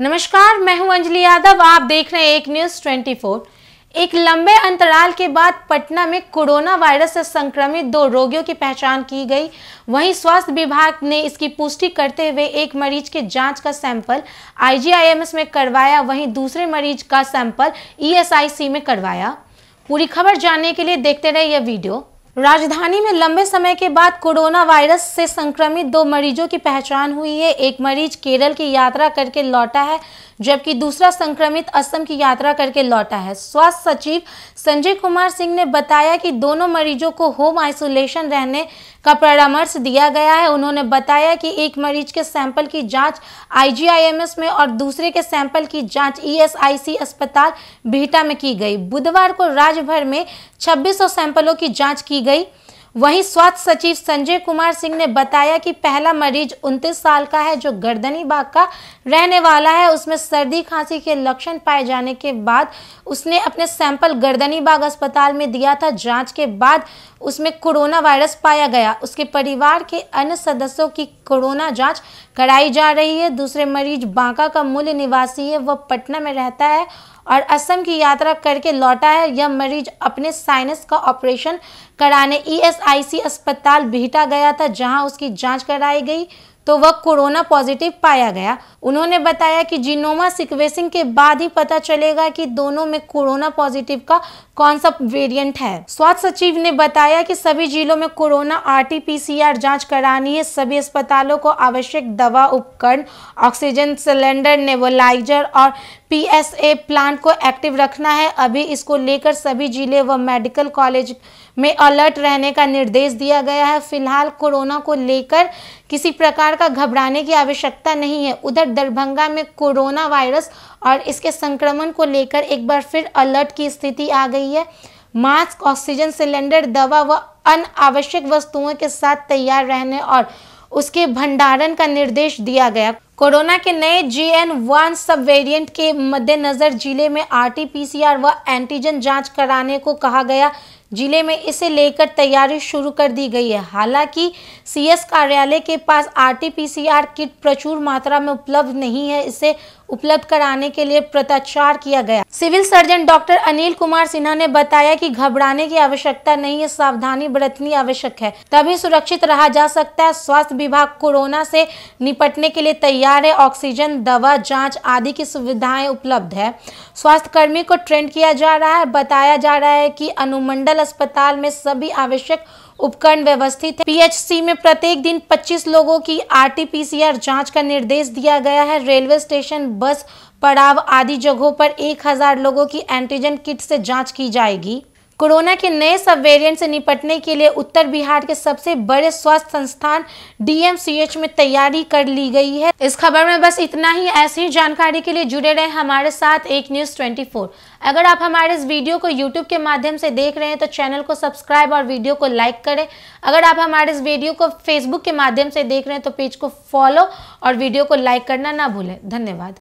नमस्कार मैं हूं अंजलि यादव आप देख रहे हैं एक न्यूज 24 एक लंबे अंतराल के बाद पटना में कोरोना वायरस से संक्रमित दो रोगियों की पहचान की गई वहीं स्वास्थ्य विभाग ने इसकी पुष्टि करते हुए एक मरीज के जांच का सैंपल आईजीआईएमएस में करवाया वहीं दूसरे मरीज का सैंपल ईएसआईसी में करवाया पूरी खबर जानने के लिए देखते रहे यह वीडियो राजधानी में लंबे समय के बाद कोरोना वायरस से संक्रमित दो मरीजों की पहचान हुई है एक मरीज केरल की यात्रा करके लौटा है जबकि दूसरा संक्रमित असम की यात्रा करके लौटा है स्वास्थ्य सचिव संजय कुमार सिंह ने बताया कि दोनों मरीजों को होम आइसोलेशन रहने का परामर्श दिया गया है उन्होंने बताया कि एक मरीज के सैंपल की जांच आईजीआईएमएस में और दूसरे के सैंपल की जांच ईएसआईसी e अस्पताल बिहटा में की गई बुधवार को राज्य भर में छब्बीस सैंपलों की जाँच की गई वहीं स्वास्थ्य सचिव संजय कुमार सिंह ने बताया कि पहला मरीज 29 साल का है जो गर्दनी बाग का रहने वाला है उसमें सर्दी खांसी के लक्षण पाए जाने के बाद उसने अपने सैंपल गर्दनी बाग अस्पताल में दिया था जांच के बाद उसमें कोरोना वायरस पाया गया उसके परिवार के अन्य सदस्यों की कोरोना जांच कराई जा रही है दूसरे मरीज बांका का मूल निवासी है वह पटना में रहता है और असम की यात्रा करके लौटा है यह मरीज अपने साइनस का ऑपरेशन कराने ईएसआईसी e अस्पताल बिहटा गया था जहां उसकी जांच कराई गई तो वह कोरोना पॉजिटिव पाया गया उन्होंने बताया कि जीनोमा सिक्वेसिंग के बाद ही पता चलेगा कि दोनों में कोरोना पॉजिटिव का कौन सा वेरिएंट है स्वास्थ्य सचिव ने बताया कि सभी जिलों में कोरोना आरटीपीसीआर जांच करानी है सभी अस्पतालों को आवश्यक दवा उपकरण ऑक्सीजन सिलेंडर नेबुलाइजर और पीएसए प्लांट को एक्टिव रखना है अभी इसको लेकर सभी जिले व मेडिकल कॉलेज में अलर्ट रहने का निर्देश दिया गया है फिलहाल कोरोना को लेकर किसी प्रकार का घबराने की आवश्यकता नहीं है उधर दरभंगा में कोरोना वायरस और इसके संक्रमण को लेकर एक बार फिर अलर्ट की स्थिति आ गई है मास्क ऑक्सीजन सिलेंडर दवा व अन्य आवश्यक वस्तुओं के साथ तैयार रहने और उसके भंडारण का निर्देश दिया गया कोरोना के नए जी एन वन सब वेरियंट के मद्देनजर जिले में आरटीपीसीआर व एंटीजन जांच कराने को कहा गया जिले में इसे लेकर तैयारी शुरू कर दी गई है हालांकि सीएस कार्यालय के पास आरटीपीसीआर किट प्रचुर मात्रा में उपलब्ध नहीं है इसे उपलब्ध कराने के लिए प्रत्याचार किया गया civil surgeon doctor Anil Kumar Sinha ने बताया कि घबराने की आवश्यकता नहीं है सावधानी बरतनी आवश्यक है तभी सुरक्षित रहा जा सकता है स्वास्थ्य विभाग कोरोना से निपटने के लिए तैयार है ऑक्सीजन दवा जांच आदि की सुविधाएं उपलब्ध है स्वास्थ्य कर्मी को ट्रेंड किया जा रहा है बताया जा रहा है कि अनुमंडल अस्पताल में सभी आवश्यक उपकरण व्यवस्थित है पीएचसी में प्रत्येक दिन 25 लोगों की आरटीपीसीआर जांच का निर्देश दिया गया है रेलवे स्टेशन बस पड़ाव आदि जगहों पर 1000 लोगों की एंटीजन किट से जांच की जाएगी कोरोना के नए सब वेरियंट से निपटने के लिए उत्तर बिहार के सबसे बड़े स्वास्थ्य संस्थान डीएमसीएच में तैयारी कर ली गई है इस खबर में बस इतना ही ऐसी ही जानकारी के लिए जुड़े रहे हमारे साथ एक न्यूज 24 अगर आप हमारे इस वीडियो को यूट्यूब के माध्यम से देख रहे हैं तो चैनल को सब्सक्राइब और वीडियो को लाइक करें अगर आप हमारे इस वीडियो को फेसबुक के माध्यम से देख रहे हैं तो पेज को फॉलो और वीडियो को लाइक करना ना भूलें धन्यवाद